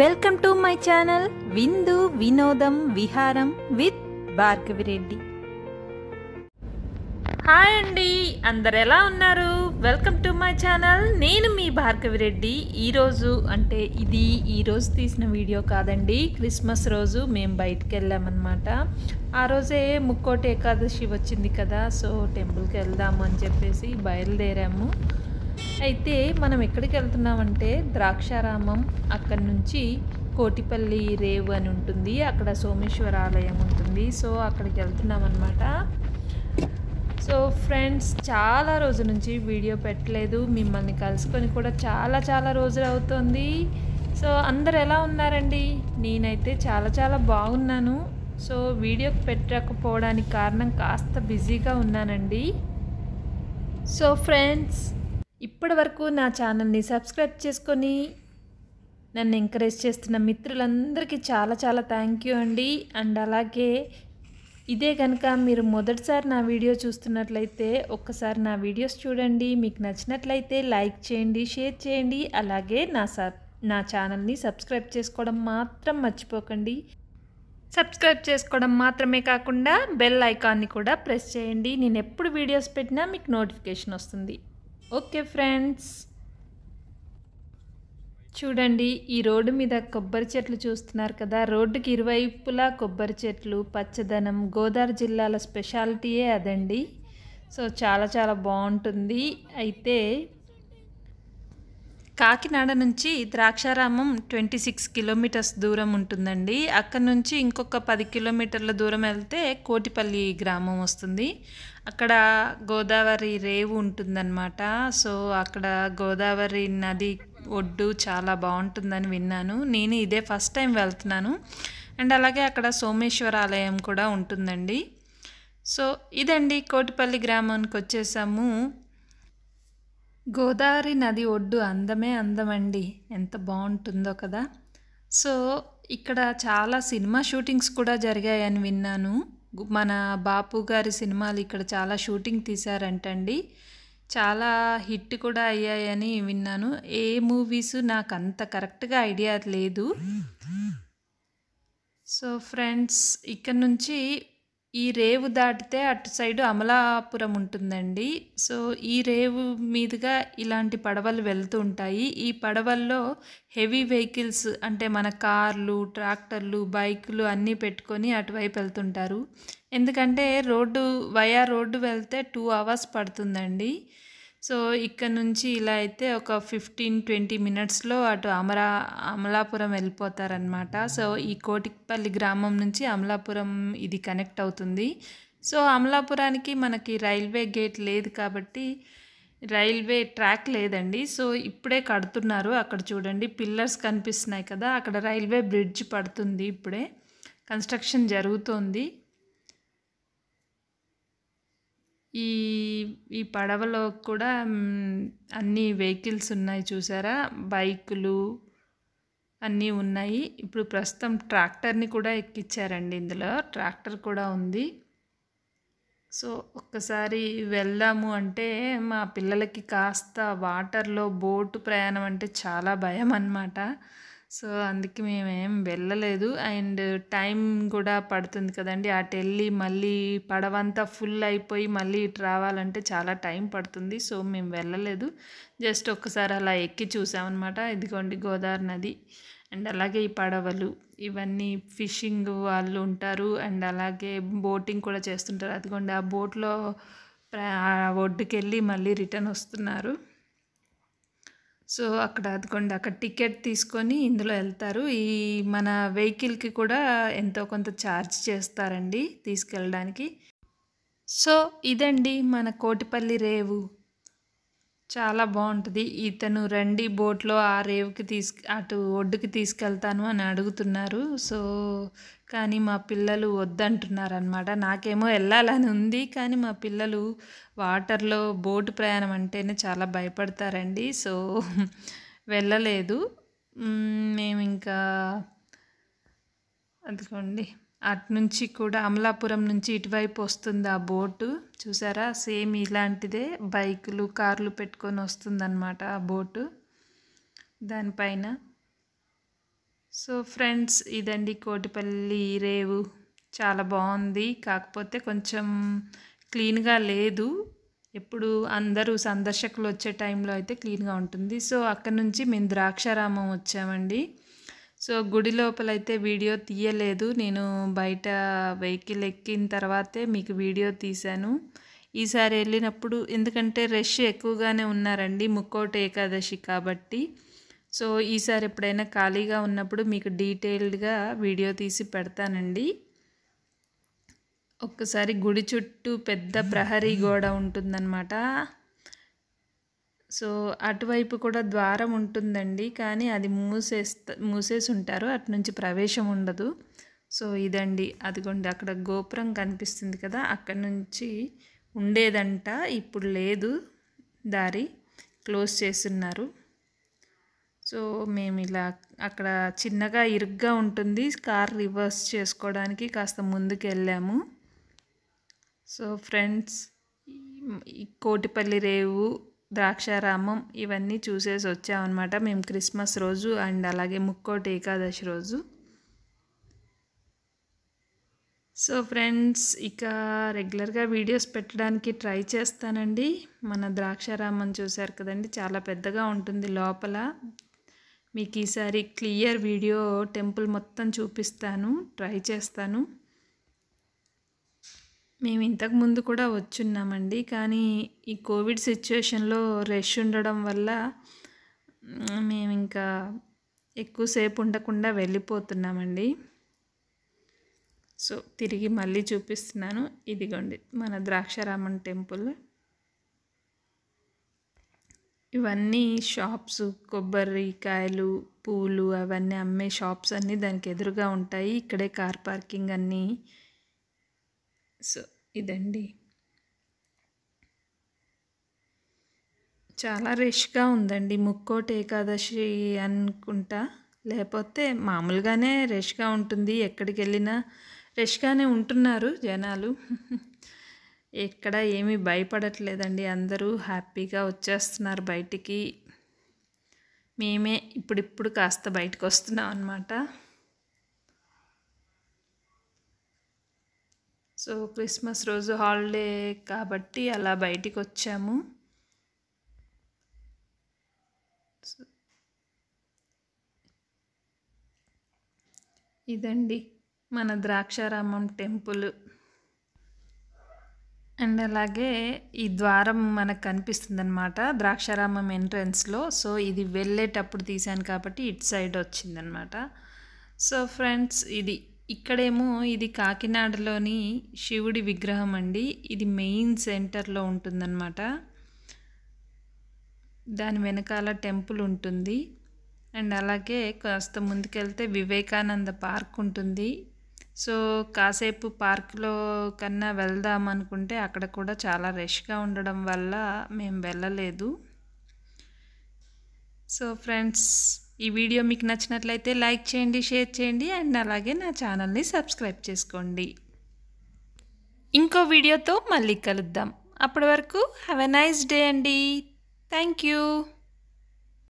welcome to my channel విందు వినోదం విహారం విత్ భార్గవి రెడ్డి హాయ్ అండి అందరు ఎలా ఉన్నారు వెల్కమ్ టు మై ఛానల్ నేను మీ భార్గవి రెడ్డి ఈరోజు అంటే ఇది ఈరోజు తీసిన వీడియో కాదండి క్రిస్మస్ రోజు మేము బయటికి వెళ్ళామన్నమాట ఆ రోజే ముక్కోటి ఏకాదశి వచ్చింది కదా సో టెంపుల్కి వెళ్దాము అని చెప్పేసి బయలుదేరాము అయితే మనం ఎక్కడికి వెళ్తున్నామంటే ద్రాక్షారామం అక్కడి నుంచి కోటిపల్లి రేవు అని ఉంటుంది అక్కడ సోమేశ్వర ఆలయం ఉంటుంది సో అక్కడికి వెళ్తున్నాం అనమాట సో ఫ్రెండ్స్ చాలా రోజుల నుంచి వీడియో పెట్టలేదు మిమ్మల్ని కలుసుకొని కూడా చాలా చాలా రోజులు అవుతుంది సో అందరు ఎలా ఉన్నారండి నేనైతే చాలా చాలా బాగున్నాను సో వీడియో పెట్టకపోవడానికి కారణం కాస్త బిజీగా ఉన్నానండి సో ఫ్రెండ్స్ ఇప్పటి వరకు నా ఛానల్ని సబ్స్క్రైబ్ చేసుకొని నన్ను ఎంకరేజ్ చేస్తున్న మిత్రులందరికీ చాలా చాలా థ్యాంక్ యూ అండి అండ్ అలాగే ఇదే కనుక మీరు మొదటిసారి నా వీడియో చూస్తున్నట్లయితే ఒక్కసారి నా వీడియోస్ చూడండి మీకు నచ్చినట్లయితే లైక్ చేయండి షేర్ చేయండి అలాగే నా సబ్ నా ఛానల్ని సబ్స్క్రైబ్ చేసుకోవడం మాత్రం మర్చిపోకండి సబ్స్క్రైబ్ చేసుకోవడం మాత్రమే కాకుండా బెల్ ఐకాన్ని కూడా ప్రెస్ చేయండి నేను ఎప్పుడు వీడియోస్ పెట్టినా మీకు నోటిఫికేషన్ వస్తుంది ఓకే ఫ్రెండ్స్ చూడండి ఈ రోడ్డు మీద కొబ్బరి చెట్లు చూస్తున్నారు కదా రోడ్డుకి ఇరువైపులా కొబ్బరి చెట్లు పచ్చదనం గోదావరి జిల్లాల స్పెషాలిటీయే అదండి సో చాలా చాలా బాగుంటుంది అయితే కాకినాడ నుంచి ద్రాక్షారామం ట్వంటీ సిక్స్ కిలోమీటర్స్ దూరం ఉంటుందండి అక్కడ నుంచి ఇంకొక పది కిలోమీటర్ల దూరం వెళ్తే కోటిపల్లి గ్రామం వస్తుంది అక్కడ గోదావరి రేవు ఉంటుందన్నమాట సో అక్కడ గోదావరి నది ఒడ్డు చాలా బాగుంటుందని విన్నాను నేను ఇదే ఫస్ట్ టైం వెళ్తున్నాను అండ్ అలాగే అక్కడ సోమేశ్వర ఆలయం కూడా ఉంటుందండి సో ఇదండి కోటిపల్లి గ్రామానికి వచ్చేసాము గోదావరి నది ఒడ్డు అందమే అందమండి ఎంత బాగుంటుందో కదా సో ఇక్కడ చాలా సినిమా షూటింగ్స్ కూడా జరిగాయని విన్నాను మన బాపు గారి సినిమాలు ఇక్కడ చాలా షూటింగ్ తీశారంటండి చాలా హిట్ కూడా అయ్యాయని విన్నాను ఏ మూవీస్ నాకు అంత కరెక్ట్గా ఐడియా లేదు సో ఫ్రెండ్స్ ఇక్కడ నుంచి ఈ రేవు దాటితే అటు సైడు అమలాపురం ఉంటుందండి సో ఈ రేవు మీదుగా ఇలాంటి పడవలు వెళ్తూ ఉంటాయి ఈ పడవల్లో హెవీ వెహికల్స్ అంటే మన కార్లు ట్రాక్టర్లు బైకులు అన్నీ పెట్టుకొని అటువైపు వెళ్తుంటారు ఎందుకంటే రోడ్డు వయా రోడ్డు వెళ్తే టూ అవర్స్ పడుతుందండి సో ఇక్కడ నుంచి ఇలా అయితే ఒక ఫిఫ్టీన్ ట్వంటీ మినిట్స్లో అటు అమరా అమలాపురం వెళ్ళిపోతారనమాట సో ఈ కోటిపల్లి గ్రామం నుంచి అమలాపురం ఇది కనెక్ట్ అవుతుంది సో అమలాపురానికి మనకి రైల్వే గేట్ లేదు కాబట్టి రైల్వే ట్రాక్ లేదండి సో ఇప్పుడే కడుతున్నారు అక్కడ చూడండి పిల్లర్స్ కనిపిస్తున్నాయి కదా అక్కడ రైల్వే బ్రిడ్జ్ పడుతుంది ఇప్పుడే కన్స్ట్రక్షన్ జరుగుతోంది ఈ ఈ పడవలో కూడా అన్ని వెహికల్స్ ఉన్నాయి చూసారా బైకులు అన్నీ ఉన్నాయి ఇప్పుడు ప్రస్తుతం ట్రాక్టర్ని కూడా ఎక్కిచ్చారండి ఇందులో ట్రాక్టర్ కూడా ఉంది సో ఒక్కసారి వెళ్దాము అంటే మా పిల్లలకి కాస్త వాటర్లో బోటు ప్రయాణం అంటే చాలా భయం అన్నమాట సో అందుకే మేమేం వెళ్ళలేదు అండ్ టైం కూడా పడుతుంది కదండి అటు వెళ్ళి మళ్ళీ పడవంతా ఫుల్ అయిపోయి మళ్ళీ ఇటు రావాలంటే చాలా టైం పడుతుంది సో మేము వెళ్ళలేదు జస్ట్ ఒక్కసారి అలా ఎక్కి చూసామన్నమాట ఇదిగోండి గోదావరి నది అండ్ అలాగే ఈ పడవలు ఇవన్నీ ఫిషింగ్ వాళ్ళు ఉంటారు అండ్ అలాగే బోటింగ్ కూడా చేస్తుంటారు అదిగోండి ఆ బోట్లో ఒడ్డుకెళ్ళి మళ్ళీ రిటర్న్ వస్తున్నారు సో అక్కడ అదికోండి అక్కడ టికెట్ తీసుకొని ఇందులో వెళ్తారు ఈ మన వెహికల్కి కూడా ఎంతో కొంత ఛార్జ్ చేస్తారండి తీసుకెళ్ళడానికి సో ఇదండి మన కోటిపల్లి రేవు చాలా బాగుంటుంది ఇతను రండి బోట్లో ఆ రేవుకి తీసుకు అటు ఒడ్డుకి తీసుకెళ్తాను అని అడుగుతున్నారు సో కానీ మా పిల్లలు వద్దంటున్నారు అనమాట నాకేమో వెళ్ళాలని ఉంది కానీ మా పిల్లలు వాటర్లో బోటు ప్రయాణం అంటేనే చాలా భయపడతారండి సో వెళ్ళలేదు మేము ఇంకా అదిగోండి అటునుంచి కూడా అమలాపురం నుంచి ఇటువైపు వస్తుంది ఆ బోటు చూసారా సేమ్ ఇలాంటిదే బైకులు కార్లు పెట్టుకొని వస్తుందన్నమాట ఆ బోటు దానిపైన సో ఫ్రెండ్స్ ఇదండి కోటిపల్లి రేవు చాలా బాగుంది కాకపోతే కొంచెం క్లీన్గా లేదు ఎప్పుడు అందరూ సందర్శకులు వచ్చే టైంలో అయితే క్లీన్గా ఉంటుంది సో అక్కడ నుంచి మేము ద్రాక్షారామం వచ్చామండి సో గుడి లోపలైతే వీడియో తీయలేదు నేను బయట వెహికల్ ఎక్కిన తర్వాతే మీకు వీడియో తీశాను ఈసారి వెళ్ళినప్పుడు ఎందుకంటే రష్ ఎక్కువగానే ఉన్నారండి ముక్కోటి ఏకాదశి కాబట్టి సో ఈసారి ఎప్పుడైనా ఖాళీగా ఉన్నప్పుడు మీకు డీటెయిల్డ్గా వీడియో తీసి పెడతానండి ఒక్కసారి గుడి చుట్టూ పెద్ద ప్రహరీ గోడ ఉంటుందన్నమాట సో అటువైపు కూడా ద్వారం ఉంటుందండి కానీ అది మూసేస్త మూసేసి ఉంటారు అటు నుంచి ప్రవేశం ఉండదు సో ఇదండి అదిగోండి అక్కడ గోపురం కనిపిస్తుంది కదా అక్కడ నుంచి ఉండేదంట ఇప్పుడు లేదు దారి క్లోజ్ చేస్తున్నారు సో మేము ఇలా అక్కడ చిన్నగా ఇరుగ్గా ఉంటుంది కార్ రివర్స్ చేసుకోవడానికి కాస్త ముందుకు వెళ్ళాము సో ఫ్రెండ్స్ కోటిపల్లి రేవు ద్రాక్షారామం ఇవన్నీ చూసేసి వచ్చామన్నమాట మేము క్రిస్మస్ రోజు అండ్ అలాగే ముక్కోటి ఏకాదశి రోజు సో ఫ్రెండ్స్ ఇక రెగ్యులర్గా వీడియోస్ పెట్టడానికి ట్రై చేస్తానండి మన ద్రాక్షారామం చూశారు కదండి చాలా పెద్దగా ఉంటుంది లోపల మీకు ఈసారి క్లియర్ వీడియో టెంపుల్ మొత్తం చూపిస్తాను ట్రై చేస్తాను మేము ఇంతకు ముందు కూడా వచ్చున్నామండి కానీ ఈ కోవిడ్ సిచ్యువేషన్లో రష్ ఉండడం వల్ల మేము ఇంకా ఎక్కువసేపు ఉండకుండా వెళ్ళిపోతున్నామండి సో తిరిగి మళ్ళీ చూపిస్తున్నాను ఇదిగోండి మన ద్రాక్షారామన్ టెంపుల్ ఇవన్నీ షాప్స్ కొబ్బరి కాయలు పూలు అవన్నీ అమ్మే షాప్స్ అన్నీ దానికి ఎదురుగా ఉంటాయి ఇక్కడే కార్ పార్కింగ్ అన్నీ సో ఇదండి చాలా రష్గా ఉందండి ముక్కోటి ఏకాదశి అనుకుంటా లేకపోతే మామూలుగానే రష్గా ఉంటుంది ఎక్కడికి వెళ్ళినా రష్గానే ఉంటున్నారు జనాలు ఎక్కడ ఏమీ భయపడట్లేదండి అందరూ హ్యాపీగా వచ్చేస్తున్నారు బయటికి మేమే ఇప్పుడిప్పుడు కాస్త బయటకు వస్తున్నాం అన్నమాట సో క్రిస్మస్ రోజు హాలిడే కాబట్టి అలా బయటికి వచ్చాము ఇదండి మన ద్రాక్షారామం టెంపుల్ అండ్ అలాగే ఈ ద్వారం మనకు కనిపిస్తుంది అనమాట ద్రాక్షారామం ఎంట్రన్స్లో సో ఇది వెళ్ళేటప్పుడు తీశాను కాబట్టి ఇటు సైడ్ వచ్చిందనమాట సో ఫ్రెండ్స్ ఇది ఇక్కడేమో ఇది కాకినాడలోని శివుడి విగ్రహం అండి ఇది మెయిన్ సెంటర్లో ఉంటుందన్నమాట దాని వెనకాల టెంపుల్ ఉంటుంది అండ్ అలాగే కాస్త ముందుకెళ్తే వివేకానంద పార్క్ ఉంటుంది సో కాసేపు పార్క్లో కన్నా వెళ్దాం అనుకుంటే అక్కడ కూడా చాలా రష్గా ఉండడం వల్ల మేము వెళ్ళలేదు సో ఫ్రెండ్స్ ఈ వీడియో మీకు నచ్చినట్లయితే లైక్ చేయండి షేర్ చేయండి అండ్ అలాగే నా ఛానల్ని సబ్స్క్రైబ్ చేసుకోండి ఇంకో వీడియోతో మళ్ళీ కలుద్దాం అప్పటి వరకు హ్యావ్ ఎ నైస్ డే అండి థ్యాంక్ యూ